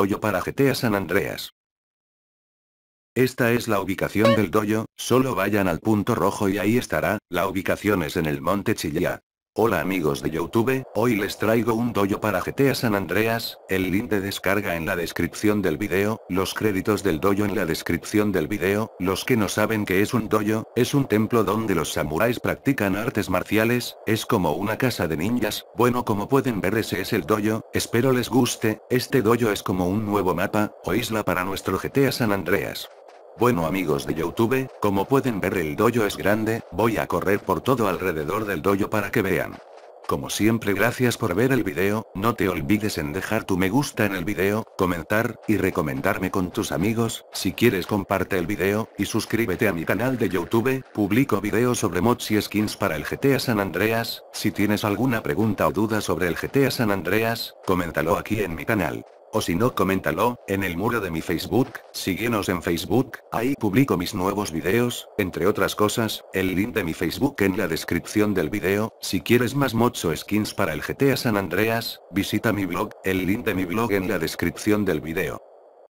dojo para GTA San Andreas. Esta es la ubicación del dojo, solo vayan al punto rojo y ahí estará, la ubicación es en el monte Chillá. Hola amigos de Youtube, hoy les traigo un dojo para GTA San Andreas, el link de descarga en la descripción del video, los créditos del dojo en la descripción del video, los que no saben que es un dojo, es un templo donde los samuráis practican artes marciales, es como una casa de ninjas, bueno como pueden ver ese es el dojo, espero les guste, este dojo es como un nuevo mapa, o isla para nuestro GTA San Andreas. Bueno amigos de Youtube, como pueden ver el dojo es grande, voy a correr por todo alrededor del dojo para que vean. Como siempre gracias por ver el video, no te olvides en dejar tu me gusta en el video, comentar, y recomendarme con tus amigos, si quieres comparte el video, y suscríbete a mi canal de Youtube, publico videos sobre mods y skins para el GTA San Andreas, si tienes alguna pregunta o duda sobre el GTA San Andreas, coméntalo aquí en mi canal. O si no coméntalo, en el muro de mi Facebook, síguenos en Facebook, ahí publico mis nuevos videos, entre otras cosas, el link de mi Facebook en la descripción del video, si quieres más mocho skins para el GTA San Andreas, visita mi blog, el link de mi blog en la descripción del video.